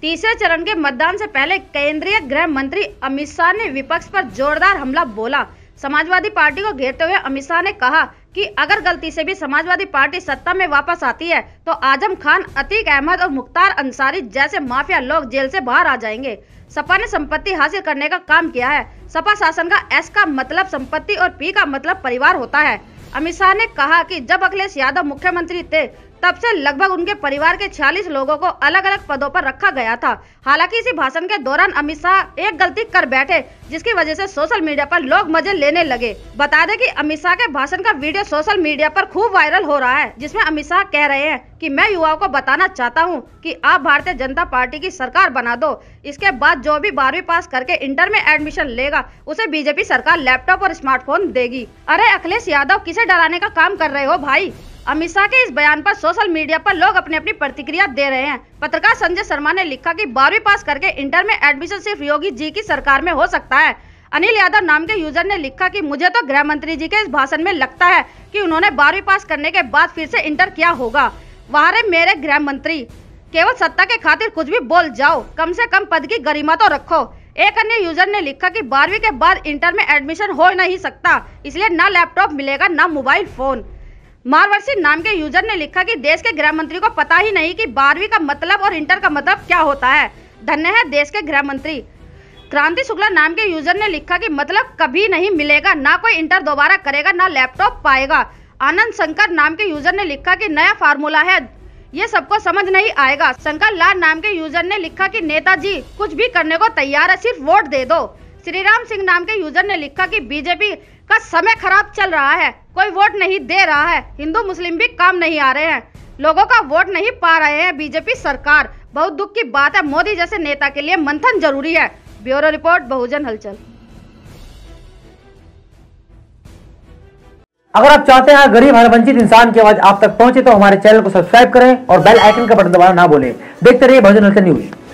तीसरे चरण के मतदान से पहले केंद्रीय गृह मंत्री अमित शाह ने विपक्ष पर जोरदार हमला बोला समाजवादी पार्टी को घेरते हुए अमित शाह ने कहा कि अगर गलती से भी समाजवादी पार्टी सत्ता में वापस आती है तो आजम खान अतीक अहमद और मुख्तार अंसारी जैसे माफिया लोग जेल से बाहर आ जाएंगे सपा ने संपत्ति हासिल करने का काम किया है सपा शासन का एस का मतलब संपत्ति और पी का मतलब परिवार होता है अमित शाह ने कहा कि जब अखिलेश यादव मुख्यमंत्री थे तब से लगभग उनके परिवार के 46 लोगों को अलग अलग पदों पर रखा गया था हालांकि इसी भाषण के दौरान अमित शाह एक गलती कर बैठे जिसकी वजह से सोशल मीडिया पर लोग मजे लेने लगे बता दें कि अमित शाह के भाषण का वीडियो सोशल मीडिया पर खूब वायरल हो रहा है जिसमें अमित शाह कह रहे हैं कि मैं युवाओं को बताना चाहता हूँ की आप भारतीय जनता पार्टी की सरकार बना दो इसके बाद जो भी बारहवीं पास करके इंटर में एडमिशन लेगा उसे बीजेपी सरकार लैपटॉप और स्मार्टफोन देगी अरे अखिलेश यादव किसे में डराने का काम कर रहे हो भाई अमित शाह के इस बयान पर सोशल मीडिया पर लोग अपनी अपनी प्रतिक्रिया दे रहे हैं पत्रकार संजय शर्मा ने लिखा कि बारहवीं पास करके इंटर में एडमिशन सिर्फ योगी जी की सरकार में हो सकता है अनिल यादव नाम के यूजर ने लिखा कि मुझे तो गृह मंत्री जी के इस भाषण में लगता है कि उन्होंने बारहवीं पास करने के बाद फिर से इंटर किया होगा वहां मेरे गृह मंत्री केवल सत्ता के खातिर कुछ भी बोल जाओ कम से कम पद की गरिमा तो रखो एक अन्य यूजर ने लिखा कि बारहवीं के बाद इंटर में एडमिशन हो नहीं सकता इसलिए न लैपटॉप मिलेगा न मोबाइल फोन मारवर्सी नाम के यूजर ने लिखा कि देश के गृह मंत्री को पता ही नहीं कि बारहवीं का मतलब और इंटर का मतलब क्या होता है धन्य है देश के गृह मंत्री क्रांति शुक्ला नाम के यूजर ने लिखा कि मतलब कभी नहीं मिलेगा ना कोई इंटर दोबारा करेगा ना लैपटॉप पाएगा आनंद शंकर नाम के यूजर ने लिखा कि नया फार्मूला है ये सबको समझ नहीं आएगा शंकर लाल नाम के यूजर ने लिखा कि नेताजी कुछ भी करने को तैयार है सिर्फ वोट दे दो श्री राम सिंह नाम के यूजर ने लिखा कि बीजेपी का समय खराब चल रहा है कोई वोट नहीं दे रहा है हिंदू मुस्लिम भी काम नहीं आ रहे हैं लोगो का वोट नहीं पा रहे हैं बीजेपी सरकार बहुत दुख की बात है मोदी जैसे नेता के लिए मंथन जरूरी है ब्यूरो रिपोर्ट बहुजन हलचल अगर आप चाहते हैं गरीब हर वंचित इंसान की आवाज आप तक पहुंचे तो हमारे चैनल को सब्सक्राइब करें और बेल आइकन का बटन दबाना ना बोले देखते रहिए भजन न्यूज